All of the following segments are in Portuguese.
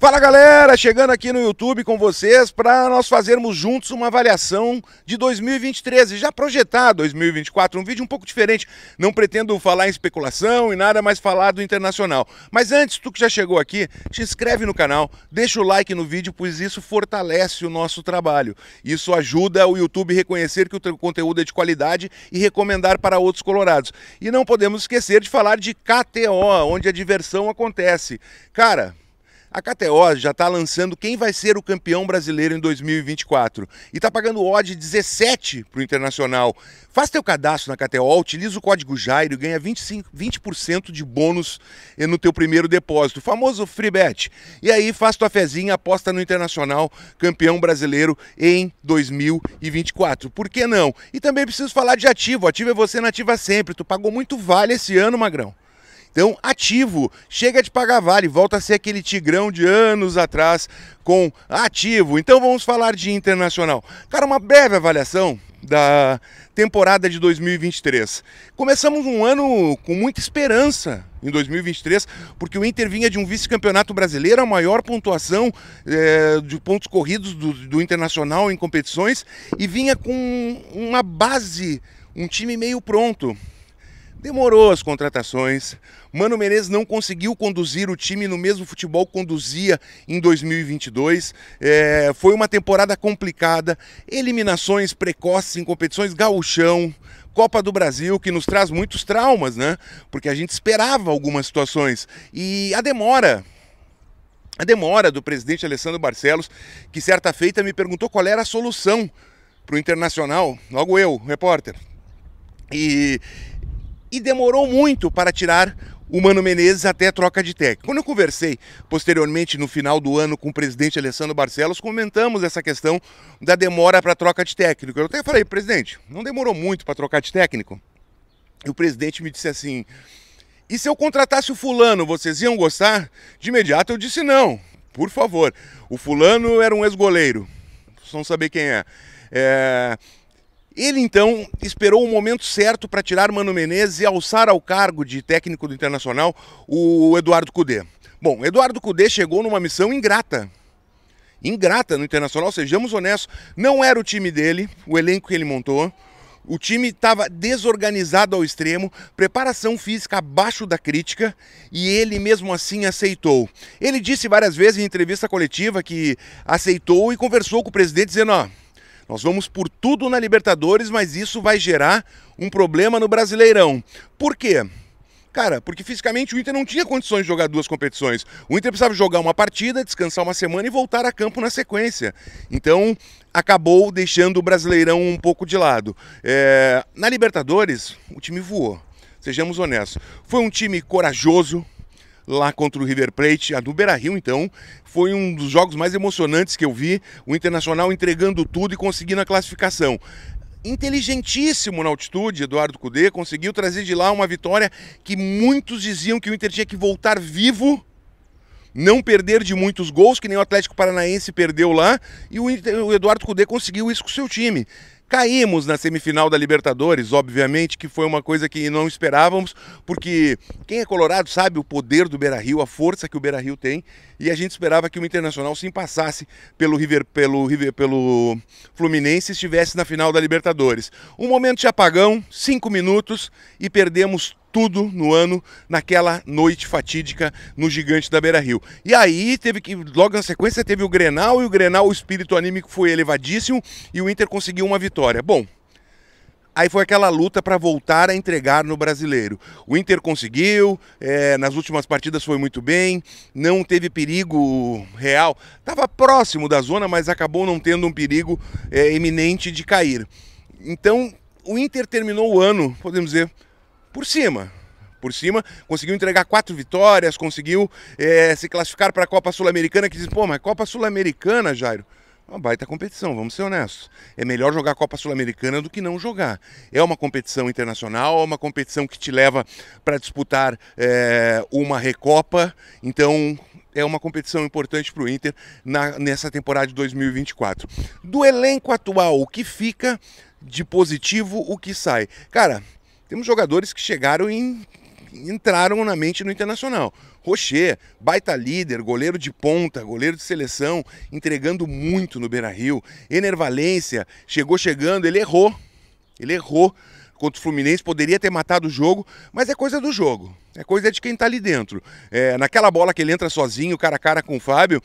Fala galera, chegando aqui no YouTube com vocês para nós fazermos juntos uma avaliação de 2023 e já projetar 2024, um vídeo um pouco diferente. Não pretendo falar em especulação e nada mais falar do internacional. Mas antes, tu que já chegou aqui, te inscreve no canal, deixa o like no vídeo, pois isso fortalece o nosso trabalho. Isso ajuda o YouTube a reconhecer que o conteúdo é de qualidade e recomendar para outros colorados. E não podemos esquecer de falar de KTO, onde a diversão acontece. Cara, a KTO já está lançando quem vai ser o campeão brasileiro em 2024 e está pagando odd 17 para o Internacional. Faz teu cadastro na KTO, utiliza o código Jairo e ganha 25, 20% de bônus eh, no teu primeiro depósito, o famoso free bet. E aí faz tua fezinha, aposta no Internacional, campeão brasileiro em 2024. Por que não? E também preciso falar de ativo. Ativo é você na ativa sempre. Tu pagou muito vale esse ano, Magrão. Então, ativo, chega de pagar vale, volta a ser aquele tigrão de anos atrás com ativo. Então, vamos falar de internacional. Cara, uma breve avaliação da temporada de 2023. Começamos um ano com muita esperança em 2023, porque o Inter vinha de um vice-campeonato brasileiro, a maior pontuação é, de pontos corridos do, do Internacional em competições, e vinha com uma base, um time meio pronto. Demorou as contratações. Mano Menezes não conseguiu conduzir o time no mesmo futebol que conduzia em 2022. É, foi uma temporada complicada, eliminações precoces em competições gauchão, Copa do Brasil, que nos traz muitos traumas, né? Porque a gente esperava algumas situações e a demora a demora do presidente Alessandro Barcelos, que certa feita me perguntou qual era a solução para o Internacional, logo eu, repórter. E e demorou muito para tirar o Mano Menezes até a troca de técnico. Quando eu conversei posteriormente no final do ano com o presidente Alessandro Barcelos, comentamos essa questão da demora para a troca de técnico. Eu até falei, presidente, não demorou muito para trocar de técnico? E o presidente me disse assim: e se eu contratasse o fulano, vocês iam gostar? De imediato eu disse não, por favor. O fulano era um ex-goleiro, só não saber quem é. É, ele então esperou o momento certo para tirar Mano Menezes e alçar ao cargo de técnico do Internacional o Eduardo Cudê. Bom, Eduardo Cudê chegou numa missão ingrata. Ingrata no Internacional, sejamos honestos, não era o time dele, o elenco que ele montou. O time estava desorganizado ao extremo, preparação física abaixo da crítica e ele mesmo assim aceitou. Ele disse várias vezes em entrevista coletiva que aceitou e conversou com o presidente dizendo: ó, oh, nós vamos por tudo na Libertadores, mas isso vai gerar um problema no Brasileirão. Por quê? Cara, porque fisicamente o Inter não tinha condições de jogar duas competições. O Inter precisava jogar uma partida, descansar uma semana e voltar a campo na sequência. Então, acabou deixando o Brasileirão um pouco de lado. É... Na Libertadores, o time voou. Sejamos honestos. Foi um time corajoso, lá contra o River Plate, a do Beira Rio, então, foi um dos jogos mais emocionantes que eu vi. O Internacional entregando tudo e conseguindo a classificação inteligentíssimo na altitude, Eduardo Cudê, conseguiu trazer de lá uma vitória que muitos diziam que o Inter tinha que voltar vivo, não perder de muitos gols, que nem o Atlético Paranaense perdeu lá, e o, Inter, o Eduardo Cudê conseguiu isso com o seu time. Caímos na semifinal da Libertadores, obviamente, que foi uma coisa que não esperávamos, porque quem é colorado sabe o poder do Beira-Rio, a força que o Beira-Rio tem, e a gente esperava que o Internacional se passasse pelo River, pelo River, pelo Fluminense, estivesse na final da Libertadores. Um momento de apagão, cinco minutos e perdemos tudo no ano naquela noite fatídica no Gigante da Beira Rio. E aí teve que, logo na sequência, teve o Grenal, e o Grenal, o espírito anímico foi elevadíssimo e o Inter conseguiu uma vitória. Bom, aí foi aquela luta para voltar a entregar no brasileiro. O Inter conseguiu, é, nas últimas partidas foi muito bem, não teve perigo real, estava próximo da zona, mas acabou não tendo um perigo é, iminente de cair. Então, o Inter terminou o ano, podemos dizer, por cima. Por cima, conseguiu entregar quatro vitórias, conseguiu é, se classificar para a Copa Sul-Americana, que diz, pô, mas Copa Sul-Americana, Jairo, uma baita competição, vamos ser honestos. É melhor jogar a Copa Sul-Americana do que não jogar. É uma competição internacional, é uma competição que te leva para disputar é, uma Recopa. Então, é uma competição importante para o Inter na, nessa temporada de 2024. Do elenco atual, o que fica de positivo, o que sai? Cara, temos jogadores que chegaram e entraram na mente no Internacional. Rocher, baita líder, goleiro de ponta, goleiro de seleção, entregando muito no Beira-Rio. Enervalência chegou chegando, ele errou. Ele errou contra o Fluminense, poderia ter matado o jogo, mas é coisa do jogo. É coisa de quem está ali dentro. É, naquela bola que ele entra sozinho, cara a cara com o Fábio,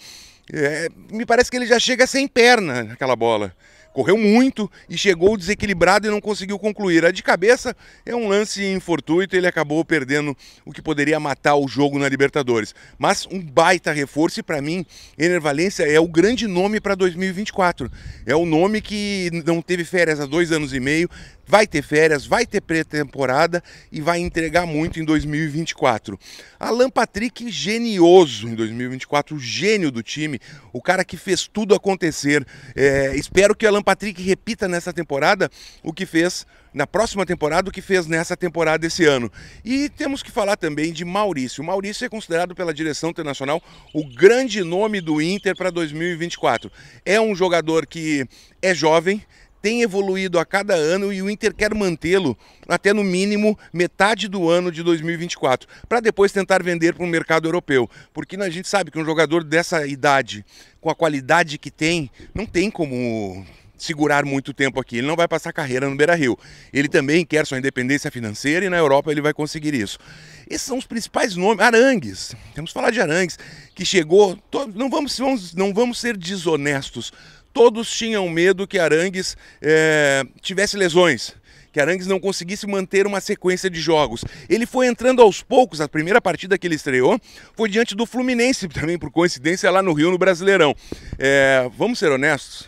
é, me parece que ele já chega sem perna naquela bola correu muito e chegou desequilibrado e não conseguiu concluir. A de cabeça é um lance infortuito, ele acabou perdendo o que poderia matar o jogo na Libertadores. Mas um baita reforço e para mim, Enervalência é o grande nome para 2024. É o nome que não teve férias há dois anos e meio, vai ter férias, vai ter pré-temporada e vai entregar muito em 2024. Alan Patrick, genioso em 2024, o gênio do time, o cara que fez tudo acontecer. É, espero que Alan Patrick repita nessa temporada o que fez na próxima temporada, o que fez nessa temporada esse ano. E temos que falar também de Maurício. O Maurício é considerado pela direção internacional o grande nome do Inter para 2024. É um jogador que é jovem, tem evoluído a cada ano e o Inter quer mantê-lo até no mínimo metade do ano de 2024, para depois tentar vender para o mercado europeu. Porque a gente sabe que um jogador dessa idade, com a qualidade que tem, não tem como segurar muito tempo aqui. Ele não vai passar carreira no Beira Rio. Ele também quer sua independência financeira e na Europa ele vai conseguir isso. Esses são os principais nomes. Arangues, temos que falar de Arangues, que chegou. não, vamos, vamos, não vamos ser desonestos. Todos tinham medo que Arangues é, tivesse lesões que Arangues não conseguisse manter uma sequência de jogos. Ele foi entrando aos poucos, a primeira partida que ele estreou foi diante do Fluminense, também por coincidência, lá no Rio, no Brasileirão. É, vamos ser honestos,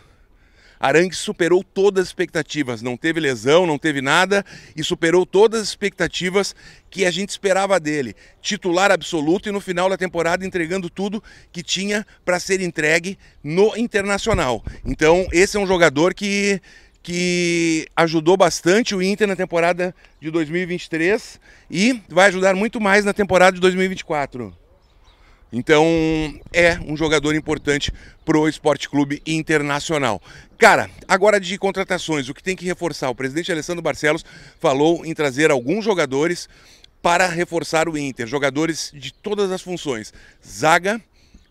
Arangues superou todas as expectativas, não teve lesão, não teve nada e superou todas as expectativas que a gente esperava dele. Titular absoluto e no final da temporada entregando tudo que tinha para ser entregue no Internacional. Então, esse é um jogador que que ajudou bastante o Inter na temporada de 2023 e vai ajudar muito mais na temporada de 2024. Então é um jogador importante pro Esporte Clube Internacional. Cara, agora de contratações, o que tem que reforçar? O presidente Alessandro Barcelos falou em trazer alguns jogadores para reforçar o Inter, jogadores de todas as funções: zaga,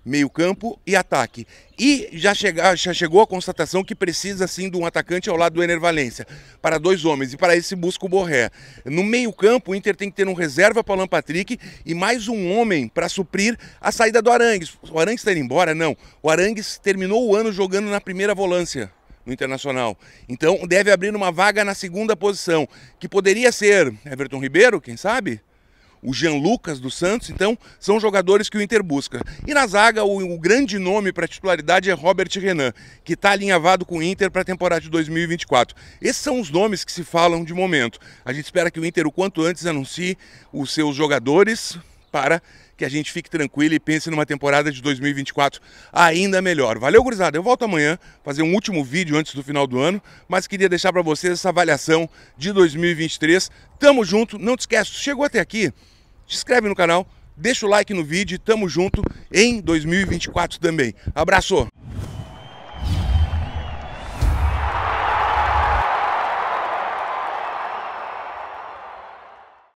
meio-campo e ataque. E já, chega, já chegou a constatação que precisa sim de um atacante ao lado do Ener Valência, para dois homens, e para esse busca o Borré. No meio-campo, o Inter tem que ter um reserva para o Alan Patrick e mais um homem para suprir a saída do Arangues. O Arangues está indo embora? Não. O Arangues terminou o ano jogando na primeira volância no Internacional. Então deve abrir uma vaga na segunda posição, que poderia ser Everton Ribeiro, quem sabe? o Jean Lucas do Santos, então são jogadores que o Inter busca. E na zaga, o, o grande nome para titularidade é Robert Renan, que está alinhavado com o Inter para a temporada de 2024. Esses são os nomes que se falam de momento. A gente espera que o Inter o quanto antes anuncie os seus jogadores para que a gente fique tranquilo e pense numa temporada de 2024 ainda melhor. Valeu, gurizada. Eu volto amanhã fazer um último vídeo antes do final do ano, mas queria deixar para vocês essa avaliação de 2023. Tamo junto, não te esquece, chegou até aqui, se inscreve no canal, deixa o like no vídeo e tamo junto em 2024 também. Abraço!